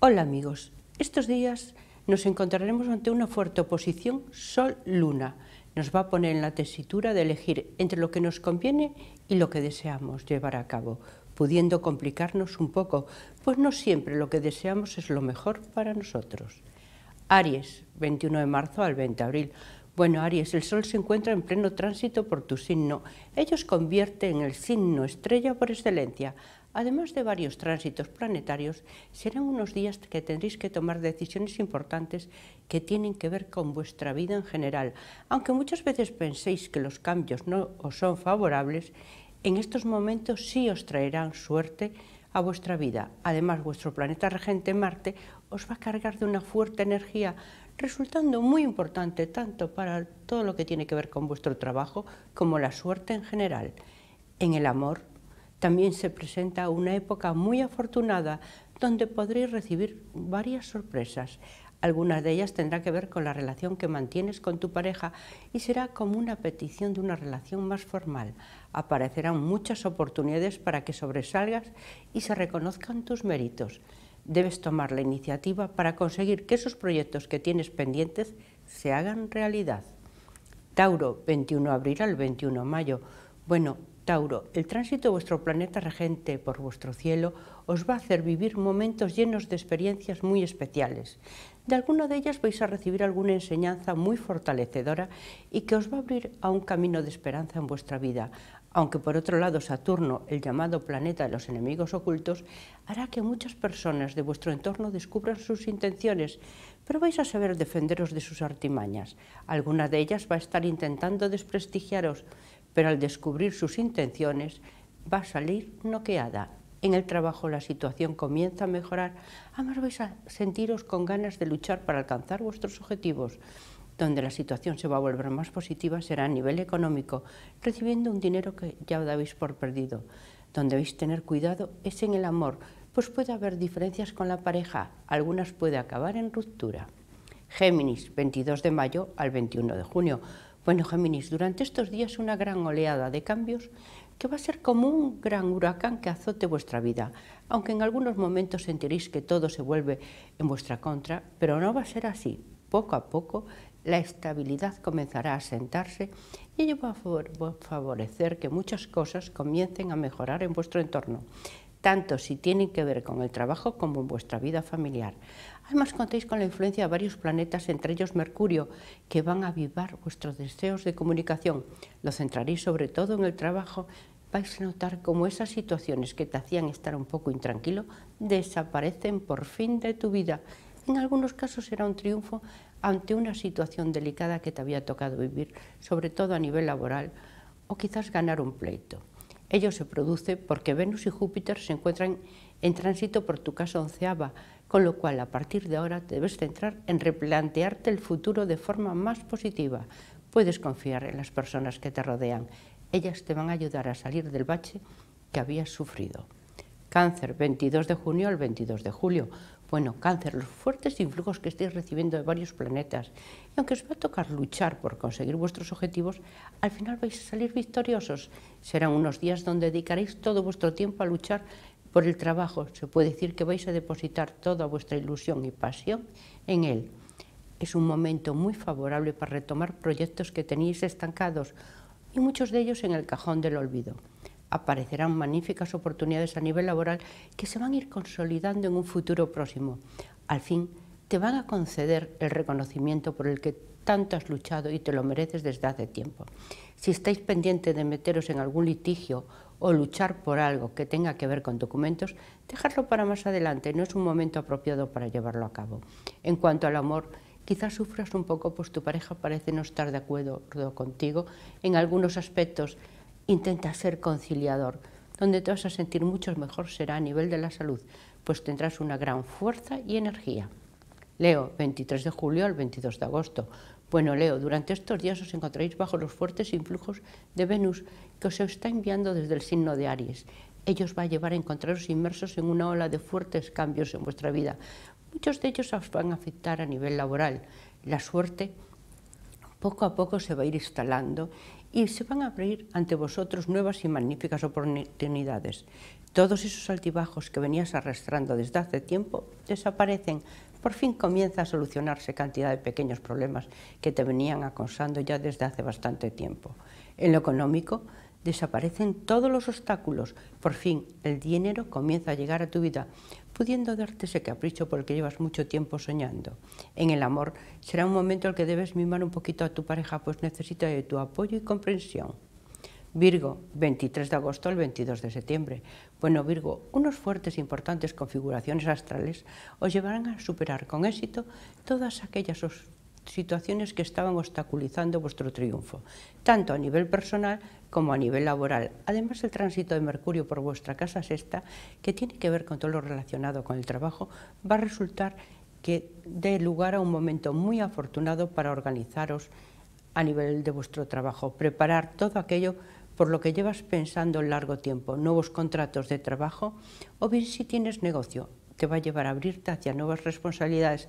Hola amigos, estos días nos encontraremos ante una fuerte oposición Sol-Luna. Nos va a poner en la tesitura de elegir entre lo que nos conviene y lo que deseamos llevar a cabo, pudiendo complicarnos un poco, pues no siempre lo que deseamos es lo mejor para nosotros. Aries, 21 de marzo al 20 de abril. Bueno, Aries, el Sol se encuentra en pleno tránsito por tu signo. Ellos convierten en el signo estrella por excelencia, además de varios tránsitos planetarios, serán unos días que tendréis que tomar decisiones importantes que tienen que ver con vuestra vida en general. Aunque muchas veces penséis que los cambios no os son favorables, en estos momentos sí os traerán suerte a vuestra vida. Además, vuestro planeta regente Marte os va a cargar de una fuerte energía, resultando muy importante tanto para todo lo que tiene que ver con vuestro trabajo como la suerte en general. En el amor, también se presenta una época muy afortunada donde podréis recibir varias sorpresas. Algunas de ellas tendrá que ver con la relación que mantienes con tu pareja y será como una petición de una relación más formal. Aparecerán muchas oportunidades para que sobresalgas y se reconozcan tus méritos. Debes tomar la iniciativa para conseguir que esos proyectos que tienes pendientes se hagan realidad. Tauro, 21 de abril al 21 de mayo. Bueno, Tauro, el tránsito de vuestro planeta regente por vuestro cielo os va a hacer vivir momentos llenos de experiencias muy especiales. De alguna de ellas vais a recibir alguna enseñanza muy fortalecedora y que os va a abrir a un camino de esperanza en vuestra vida, aunque por otro lado Saturno, el llamado planeta de los enemigos ocultos, hará que muchas personas de vuestro entorno descubran sus intenciones, pero vais a saber defenderos de sus artimañas. Alguna de ellas va a estar intentando desprestigiaros, pero al descubrir sus intenciones va a salir noqueada. En el trabajo la situación comienza a mejorar, además vais a sentiros con ganas de luchar para alcanzar vuestros objetivos. Donde la situación se va a volver más positiva será a nivel económico, recibiendo un dinero que ya habéis por perdido. Donde vais a tener cuidado es en el amor, pues puede haber diferencias con la pareja, algunas puede acabar en ruptura. Géminis, 22 de mayo al 21 de junio. Bueno, Géminis, durante estos días una gran oleada de cambios que va a ser como un gran huracán que azote vuestra vida, aunque en algunos momentos sentiréis que todo se vuelve en vuestra contra, pero no va a ser así. Poco a poco la estabilidad comenzará a asentarse y ello va a favorecer que muchas cosas comiencen a mejorar en vuestro entorno, tanto si tienen que ver con el trabajo como en vuestra vida familiar. Además contáis con la influencia de varios planetas, entre ellos Mercurio, que van a avivar vuestros deseos de comunicación. Lo centraréis sobre todo en el trabajo. Vais a notar cómo esas situaciones que te hacían estar un poco intranquilo desaparecen por fin de tu vida. En algunos casos será un triunfo ante una situación delicada que te había tocado vivir, sobre todo a nivel laboral, o quizás ganar un pleito. Ello se produce porque Venus y Júpiter se encuentran en tránsito por tu casa onceava, con lo cual, a partir de ahora debes centrar en replantearte el futuro de forma más positiva. Puedes confiar en las personas que te rodean. Ellas te van a ayudar a salir del bache que habías sufrido. Cáncer, 22 de junio al 22 de julio. Bueno, cáncer, los fuertes influjos que estáis recibiendo de varios planetas. Y aunque os va a tocar luchar por conseguir vuestros objetivos, al final vais a salir victoriosos. Serán unos días donde dedicaréis todo vuestro tiempo a luchar por el trabajo se puede decir que vais a depositar toda vuestra ilusión y pasión en él. Es un momento muy favorable para retomar proyectos que tenéis estancados y muchos de ellos en el cajón del olvido. Aparecerán magníficas oportunidades a nivel laboral que se van a ir consolidando en un futuro próximo. Al fin, te van a conceder el reconocimiento por el que tanto has luchado y te lo mereces desde hace tiempo. Si estáis pendientes de meteros en algún litigio o luchar por algo que tenga que ver con documentos, dejarlo para más adelante, no es un momento apropiado para llevarlo a cabo. En cuanto al amor, quizás sufras un poco, pues tu pareja parece no estar de acuerdo contigo. En algunos aspectos, intenta ser conciliador. Donde te vas a sentir mucho mejor será a nivel de la salud, pues tendrás una gran fuerza y energía. Leo, 23 de julio al 22 de agosto. Bueno, Leo, durante estos días os encontráis bajo los fuertes influjos de Venus que os está enviando desde el signo de Aries. Ellos va a llevar a encontraros inmersos en una ola de fuertes cambios en vuestra vida. Muchos de ellos os van a afectar a nivel laboral. La suerte poco a poco se va a ir instalando y se van a abrir ante vosotros nuevas y magníficas oportunidades. Todos esos altibajos que venías arrastrando desde hace tiempo desaparecen por fin comienza a solucionarse cantidad de pequeños problemas que te venían acosando ya desde hace bastante tiempo. En lo económico, desaparecen todos los obstáculos. Por fin, el dinero comienza a llegar a tu vida, pudiendo darte ese capricho por el que llevas mucho tiempo soñando. En el amor será un momento en el que debes mimar un poquito a tu pareja, pues necesita de tu apoyo y comprensión. Virgo, 23 de agosto al 22 de septiembre. Bueno, Virgo, unos fuertes e importantes configuraciones astrales os llevarán a superar con éxito todas aquellas situaciones que estaban obstaculizando vuestro triunfo, tanto a nivel personal como a nivel laboral. Además, el tránsito de Mercurio por vuestra casa sexta, que tiene que ver con todo lo relacionado con el trabajo, va a resultar que dé lugar a un momento muy afortunado para organizaros a nivel de vuestro trabajo, preparar todo aquello por lo que llevas pensando largo tiempo, nuevos contratos de trabajo, o bien si tienes negocio, te va a llevar a abrirte hacia nuevas responsabilidades,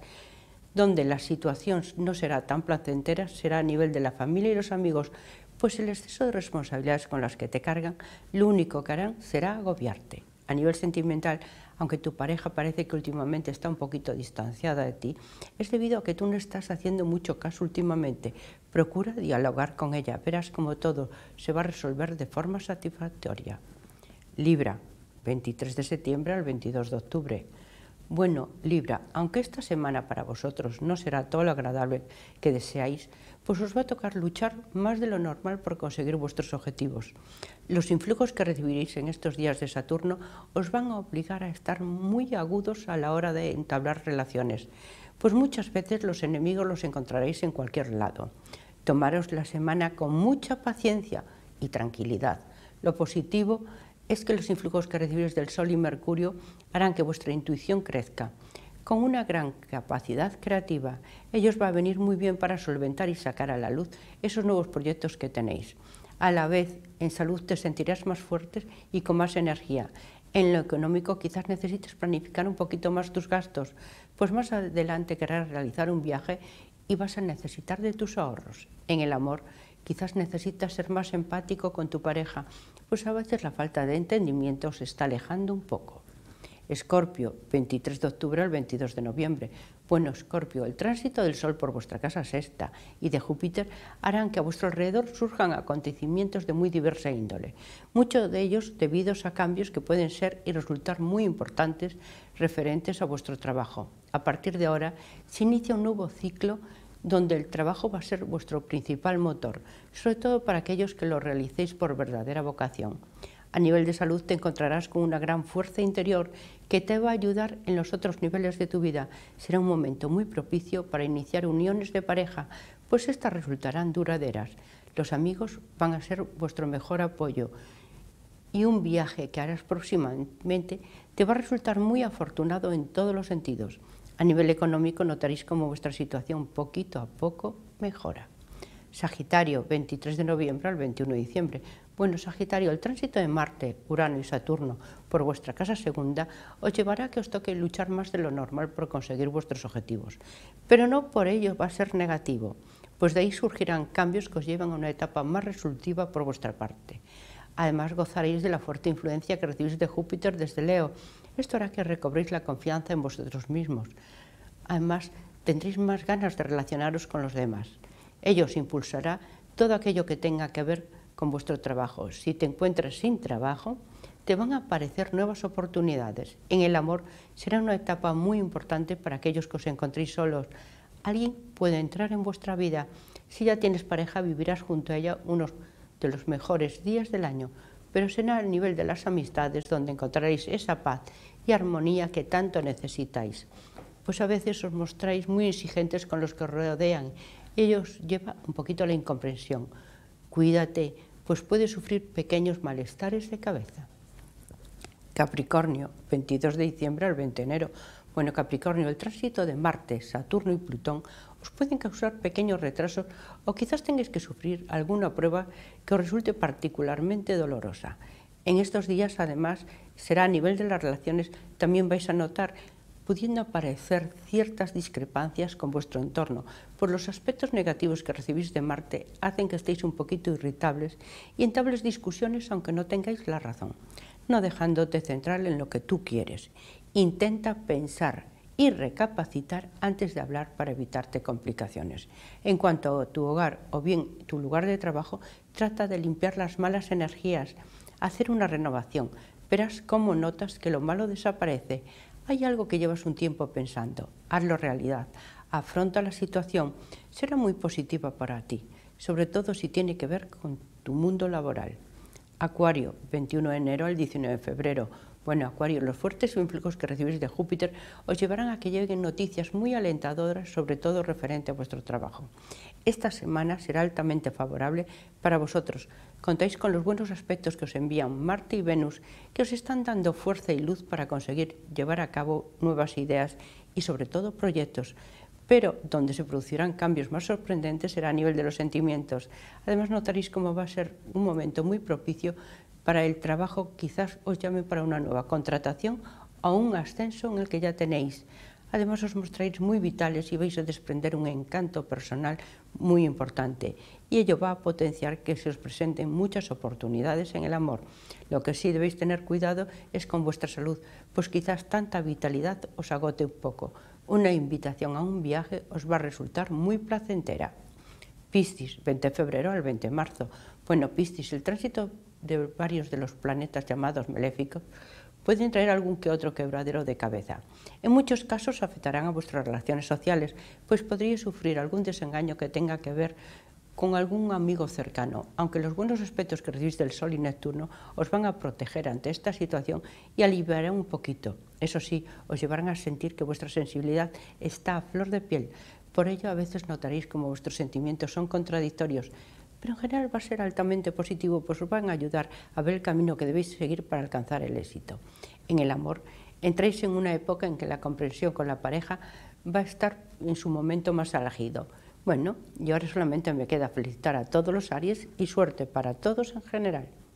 donde la situación no será tan placentera, será a nivel de la familia y los amigos, pues el exceso de responsabilidades con las que te cargan, lo único que harán será agobiarte. A nivel sentimental, aunque tu pareja parece que últimamente está un poquito distanciada de ti, es debido a que tú no estás haciendo mucho caso últimamente, Procura dialogar con ella, verás como todo se va a resolver de forma satisfactoria. Libra, 23 de septiembre al 22 de octubre. Bueno, Libra, aunque esta semana para vosotros no será todo lo agradable que deseáis, pues os va a tocar luchar más de lo normal por conseguir vuestros objetivos. Los influjos que recibiréis en estos días de Saturno os van a obligar a estar muy agudos a la hora de entablar relaciones. Pues muchas veces los enemigos los encontraréis en cualquier lado. Tomaros la semana con mucha paciencia y tranquilidad. Lo positivo es que los influjos que recibís del Sol y Mercurio harán que vuestra intuición crezca. Con una gran capacidad creativa, ellos va a venir muy bien para solventar y sacar a la luz esos nuevos proyectos que tenéis. A la vez, en salud te sentirás más fuerte y con más energía. En lo económico quizás necesites planificar un poquito más tus gastos, pues más adelante querrás realizar un viaje y vas a necesitar de tus ahorros. En el amor quizás necesitas ser más empático con tu pareja, pues a veces la falta de entendimiento se está alejando un poco. Escorpio, 23 de octubre al 22 de noviembre. Bueno, Escorpio, el tránsito del Sol por vuestra casa sexta y de Júpiter harán que a vuestro alrededor surjan acontecimientos de muy diversa índole, muchos de ellos debidos a cambios que pueden ser y resultar muy importantes referentes a vuestro trabajo. A partir de ahora se inicia un nuevo ciclo donde el trabajo va a ser vuestro principal motor, sobre todo para aquellos que lo realicéis por verdadera vocación a nivel de salud te encontrarás con una gran fuerza interior que te va a ayudar en los otros niveles de tu vida. Será un momento muy propicio para iniciar uniones de pareja, pues estas resultarán duraderas. Los amigos van a ser vuestro mejor apoyo y un viaje que harás próximamente te va a resultar muy afortunado en todos los sentidos. A nivel económico notaréis cómo vuestra situación poquito a poco mejora. Sagitario, 23 de noviembre al 21 de diciembre. Bueno, Sagitario, el tránsito de Marte, Urano y Saturno por vuestra casa segunda os llevará a que os toque luchar más de lo normal por conseguir vuestros objetivos, pero no por ello va a ser negativo, pues de ahí surgirán cambios que os llevan a una etapa más resultiva por vuestra parte. Además, gozaréis de la fuerte influencia que recibís de Júpiter desde Leo. Esto hará que recobréis la confianza en vosotros mismos. Además, tendréis más ganas de relacionaros con los demás. Ello os impulsará todo aquello que tenga que ver con vuestro trabajo. Si te encuentras sin trabajo, te van a aparecer nuevas oportunidades. En el amor será una etapa muy importante para aquellos que os encontréis solos. Alguien puede entrar en vuestra vida. Si ya tienes pareja, vivirás junto a ella unos de los mejores días del año, pero será al nivel de las amistades donde encontraréis esa paz y armonía que tanto necesitáis. Pues a veces os mostráis muy exigentes con los que os rodean. Ellos llevan un poquito la incomprensión. Cuídate, pues puede sufrir pequeños malestares de cabeza. Capricornio, 22 de diciembre al 20 de enero. Bueno, Capricornio, el tránsito de Marte, Saturno y Plutón os pueden causar pequeños retrasos o quizás tengáis que sufrir alguna prueba que os resulte particularmente dolorosa. En estos días, además, será a nivel de las relaciones, también vais a notar pudiendo aparecer ciertas discrepancias con vuestro entorno, por los aspectos negativos que recibís de Marte hacen que estéis un poquito irritables y entables discusiones aunque no tengáis la razón, no dejándote centrar en lo que tú quieres. Intenta pensar y recapacitar antes de hablar para evitarte complicaciones. En cuanto a tu hogar o bien tu lugar de trabajo, trata de limpiar las malas energías, hacer una renovación. Verás cómo notas que lo malo desaparece, hay algo que llevas un tiempo pensando, hazlo realidad, afronta la situación, será muy positiva para ti, sobre todo si tiene que ver con tu mundo laboral. Acuario, 21 de enero al 19 de febrero. Bueno, Acuario, los fuertes influjos que recibís de Júpiter os llevarán a que lleguen noticias muy alentadoras, sobre todo referente a vuestro trabajo. Esta semana será altamente favorable para vosotros. Contáis con los buenos aspectos que os envían Marte y Venus, que os están dando fuerza y luz para conseguir llevar a cabo nuevas ideas y sobre todo proyectos pero donde se producirán cambios más sorprendentes será a nivel de los sentimientos. Además notaréis cómo va a ser un momento muy propicio para el trabajo, quizás os llame para una nueva contratación o un ascenso en el que ya tenéis. Además os mostráis muy vitales y vais a desprender un encanto personal muy importante y ello va a potenciar que se os presenten muchas oportunidades en el amor. Lo que sí debéis tener cuidado es con vuestra salud, pues quizás tanta vitalidad os agote un poco. Una invitación a un viaje os va a resultar muy placentera. Piscis, 20 de febrero al 20 de marzo. Bueno, Piscis, el tránsito de varios de los planetas llamados maléficos pueden traer algún que otro quebradero de cabeza. En muchos casos afectarán a vuestras relaciones sociales, pues podría sufrir algún desengaño que tenga que ver con algún amigo cercano, aunque los buenos aspectos que recibís del Sol y Neptuno os van a proteger ante esta situación y aliviarán un poquito. Eso sí, os llevarán a sentir que vuestra sensibilidad está a flor de piel. Por ello, a veces notaréis como vuestros sentimientos son contradictorios, pero en general va a ser altamente positivo, pues os van a ayudar a ver el camino que debéis seguir para alcanzar el éxito. En el amor, entráis en una época en que la comprensión con la pareja va a estar en su momento más alagido. Bueno, yo ahora solamente me queda felicitar a todos los Aries y suerte para todos en general.